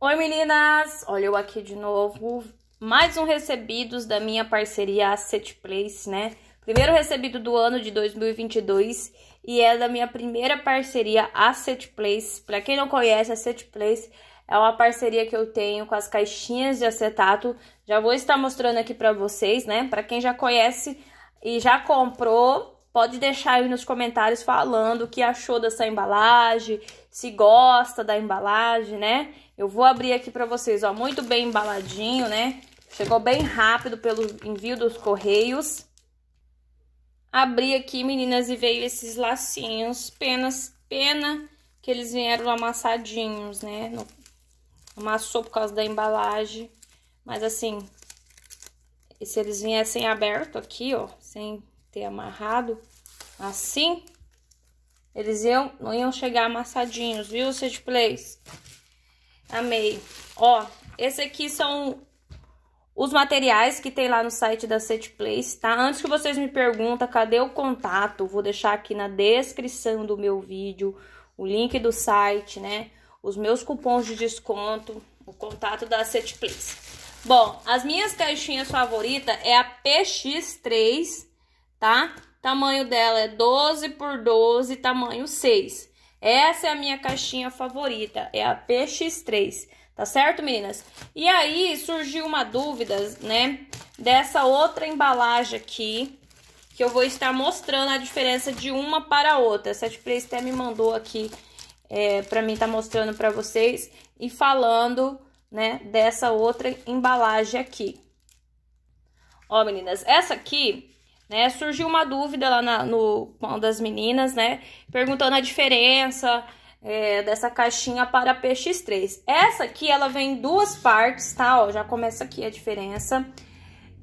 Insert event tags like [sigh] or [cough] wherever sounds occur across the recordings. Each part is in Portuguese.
Oi meninas, olha eu aqui de novo, mais um recebidos da minha parceria Asset Place, né? Primeiro recebido do ano de 2022 e é da minha primeira parceria Asset Place. Para quem não conhece, Asset Place é uma parceria que eu tenho com as caixinhas de acetato. Já vou estar mostrando aqui para vocês, né? Para quem já conhece e já comprou, Pode deixar aí nos comentários falando o que achou dessa embalagem, se gosta da embalagem, né? Eu vou abrir aqui para vocês, ó, muito bem embaladinho, né? Chegou bem rápido pelo envio dos correios. Abri aqui, meninas, e veio esses lacinhos, penas, pena que eles vieram amassadinhos, né? No, amassou por causa da embalagem, mas assim, e se eles viessem aberto aqui, ó, sem ter amarrado assim, eles iam, não iam chegar amassadinhos, viu, Set Plays? Amei. Ó, esse aqui são os materiais que tem lá no site da Set Place, tá? Antes que vocês me perguntem cadê o contato, vou deixar aqui na descrição do meu vídeo o link do site, né? Os meus cupons de desconto, o contato da Set Place. Bom, as minhas caixinhas favoritas é a PX3 tá? Tamanho dela é 12 por 12, tamanho 6. Essa é a minha caixinha favorita, é a PX3, tá certo, meninas? E aí surgiu uma dúvida, né, dessa outra embalagem aqui, que eu vou estar mostrando a diferença de uma para a outra. A 73 até me mandou aqui é, para mim estar tá mostrando para vocês e falando, né, dessa outra embalagem aqui. Ó, meninas, essa aqui né? Surgiu uma dúvida lá na, no pão das meninas, né? Perguntando a diferença é, dessa caixinha para PX 3. Essa aqui, ela vem em duas partes, tá? Ó, já começa aqui a diferença.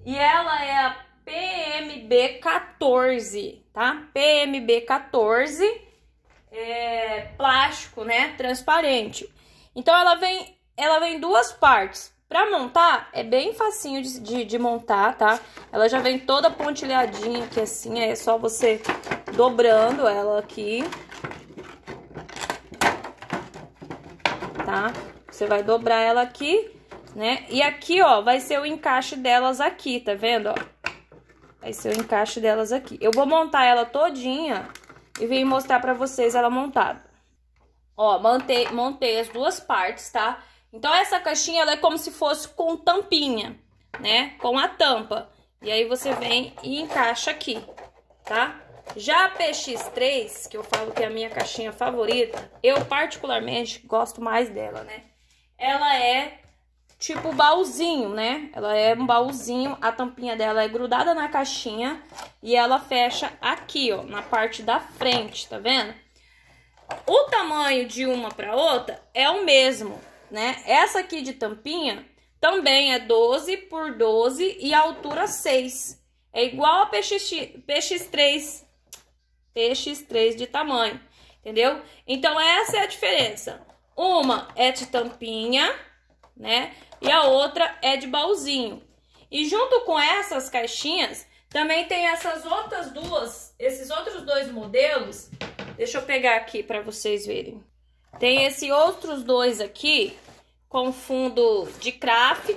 E ela é a PMB 14, tá? PMB 14, é, plástico, né? Transparente. Então, ela vem, ela vem em duas partes. Pra montar, é bem facinho de, de, de, montar, tá? Ela já vem toda pontilhadinha aqui assim, é só você dobrando ela aqui. Tá? Você vai dobrar ela aqui, né? E aqui, ó, vai ser o encaixe delas aqui, tá vendo, ó? Vai ser o encaixe delas aqui. Eu vou montar ela todinha e vim mostrar pra vocês ela montada. Ó, montei, montei as duas partes, tá? Tá? Então, essa caixinha ela é como se fosse com tampinha, né? Com a tampa. E aí você vem e encaixa aqui, tá? Já a PX3, que eu falo que é a minha caixinha favorita, eu particularmente gosto mais dela, né? Ela é tipo baúzinho, né? Ela é um baúzinho, a tampinha dela é grudada na caixinha e ela fecha aqui, ó, na parte da frente, tá vendo? O tamanho de uma para outra é o mesmo, né? Essa aqui de tampinha também é 12 por 12 e altura 6. É igual a PX, PX3, PX3 de tamanho, entendeu? Então, essa é a diferença. Uma é de tampinha, né? E a outra é de baúzinho. E junto com essas caixinhas, também tem essas outras duas, esses outros dois modelos. Deixa eu pegar aqui para vocês verem. Tem esses outros dois aqui, com fundo de craft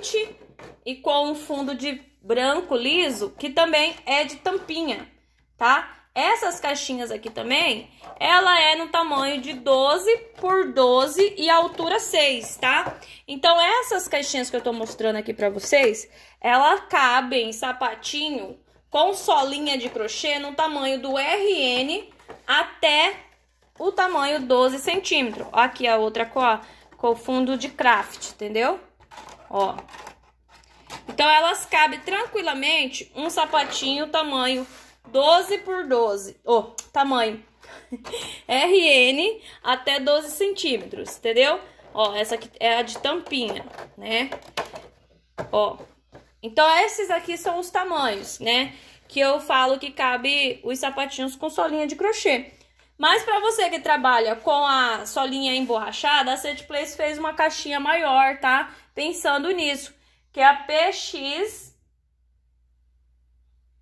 e com um fundo de branco liso, que também é de tampinha, tá? Essas caixinhas aqui também, ela é no tamanho de 12 por 12 e altura 6, tá? Então, essas caixinhas que eu tô mostrando aqui pra vocês, ela cabem sapatinho com solinha de crochê no tamanho do RN até o tamanho 12 centímetros. Aqui a outra com, a, com o fundo de craft, entendeu? Ó. Então, elas cabem tranquilamente um sapatinho tamanho 12 por 12. Ô, oh, tamanho [laughs] RN até 12 centímetros, entendeu? Ó, essa aqui é a de tampinha, né? Ó. Então, esses aqui são os tamanhos, né? Que eu falo que cabe os sapatinhos com solinha de crochê. Mas para você que trabalha com a solinha emborrachada, a Set Place fez uma caixinha maior, tá? Pensando nisso, que é a PX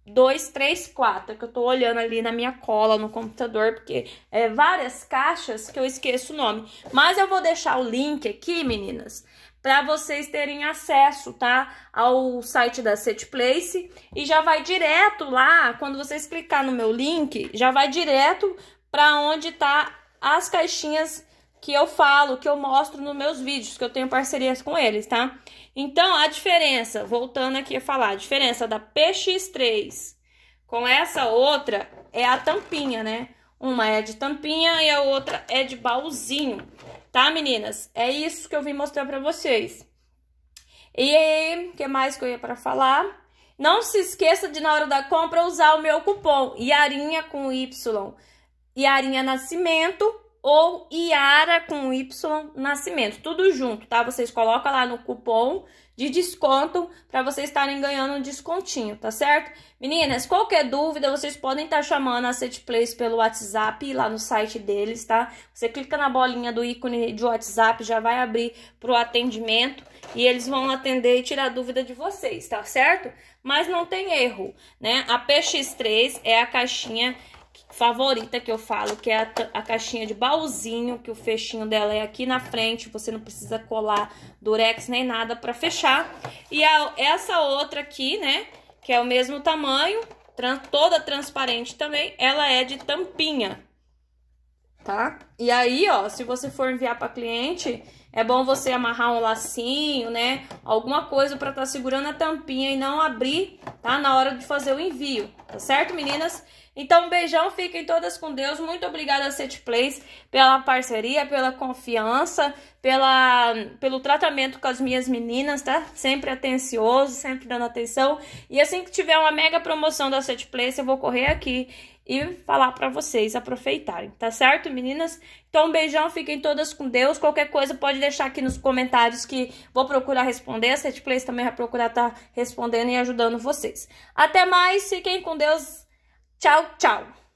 234, que eu tô olhando ali na minha cola no computador, porque é várias caixas que eu esqueço o nome. Mas eu vou deixar o link aqui, meninas, para vocês terem acesso, tá, ao site da Setplace e já vai direto lá, quando vocês clicar no meu link, já vai direto para onde tá as caixinhas que eu falo, que eu mostro nos meus vídeos, que eu tenho parcerias com eles, tá? Então, a diferença, voltando aqui a falar, a diferença da PX3 com essa outra é a tampinha, né? Uma é de tampinha e a outra é de baúzinho, tá, meninas? É isso que eu vim mostrar pra vocês. E o que mais que eu ia pra falar? Não se esqueça de, na hora da compra, usar o meu cupom IARINHA com Y. Iarinha Nascimento ou Iara com Y Nascimento, tudo junto, tá? Vocês colocam lá no cupom de desconto para vocês estarem ganhando um descontinho, tá certo? Meninas, qualquer dúvida, vocês podem estar tá chamando a Set Place pelo WhatsApp lá no site deles, tá? Você clica na bolinha do ícone de WhatsApp, já vai abrir para o atendimento e eles vão atender e tirar dúvida de vocês, tá certo? Mas não tem erro, né? A PX3 é a caixinha favorita que eu falo, que é a, a, caixinha de baúzinho, que o fechinho dela é aqui na frente, você não precisa colar durex nem nada pra fechar. E a, essa outra aqui, né, que é o mesmo tamanho, toda transparente também, ela é de tampinha, tá? E aí, ó, se você for enviar pra cliente, é bom você amarrar um lacinho, né? Alguma coisa para estar tá segurando a tampinha e não abrir, tá? Na hora de fazer o envio, tá certo, meninas? Então, um beijão, fiquem todas com Deus. Muito obrigada a Set Place pela parceria, pela confiança, pela, pelo tratamento com as minhas meninas, tá? Sempre atencioso, sempre dando atenção. E assim que tiver uma mega promoção da Set Place, eu vou correr aqui e falar para vocês aproveitarem, tá certo, meninas? Então, um beijão, fiquem todas com Deus. Qualquer coisa pode deixar aqui nos comentários que vou procurar responder. A Setplace também vai procurar estar tá respondendo e ajudando vocês. Até mais, fiquem com Deus. Tchau, tchau.